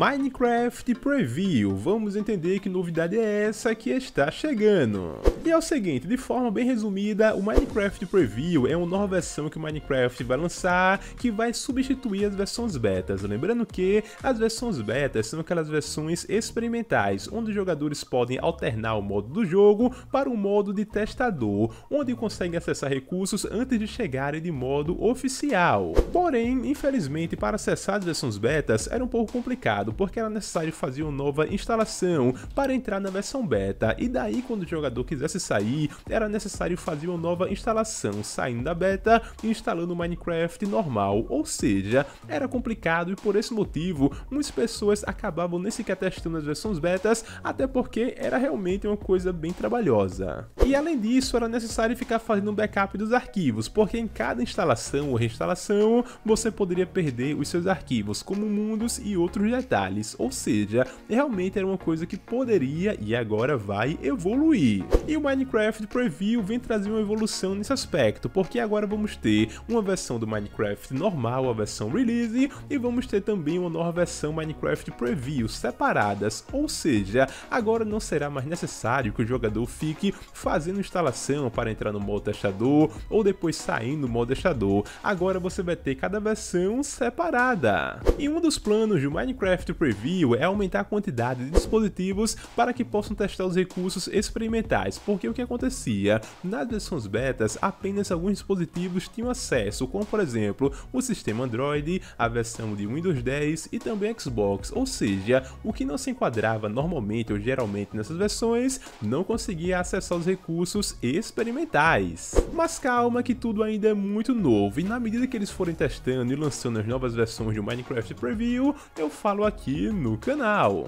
Minecraft Preview. Vamos entender que novidade é essa que está chegando. E é o seguinte, de forma bem resumida, o Minecraft Preview é uma nova versão que o Minecraft vai lançar que vai substituir as versões betas. Lembrando que as versões betas são aquelas versões experimentais, onde os jogadores podem alternar o modo do jogo para o um modo de testador, onde conseguem acessar recursos antes de chegarem de modo oficial. Porém, infelizmente, para acessar as versões betas era um pouco complicado porque era necessário fazer uma nova instalação para entrar na versão beta, e daí quando o jogador quisesse sair, era necessário fazer uma nova instalação, saindo da beta e instalando o Minecraft normal, ou seja, era complicado e por esse motivo muitas pessoas acabavam nem sequer testando as versões betas, até porque era realmente uma coisa bem trabalhosa. E além disso, era necessário ficar fazendo um backup dos arquivos, porque em cada instalação ou reinstalação você poderia perder os seus arquivos, como mundos e outros detalhes. Ou seja, realmente era uma coisa que poderia e agora vai evoluir. E o Minecraft Preview vem trazer uma evolução nesse aspecto, porque agora vamos ter uma versão do Minecraft normal, a versão release, e vamos ter também uma nova versão Minecraft Preview separadas, ou seja, agora não será mais necessário que o jogador fique fazendo fazendo instalação para entrar no modo testador ou depois saindo do modo testador. Agora você vai ter cada versão separada. E um dos planos do Minecraft Preview é aumentar a quantidade de dispositivos para que possam testar os recursos experimentais, porque o que acontecia? Nas versões betas, apenas alguns dispositivos tinham acesso, como por exemplo o sistema Android, a versão de Windows 10 e também Xbox, ou seja, o que não se enquadrava normalmente ou geralmente nessas versões não conseguia acessar os recursos recursos experimentais. Mas calma que tudo ainda é muito novo e na medida que eles forem testando e lançando as novas versões do Minecraft Preview, eu falo aqui no canal.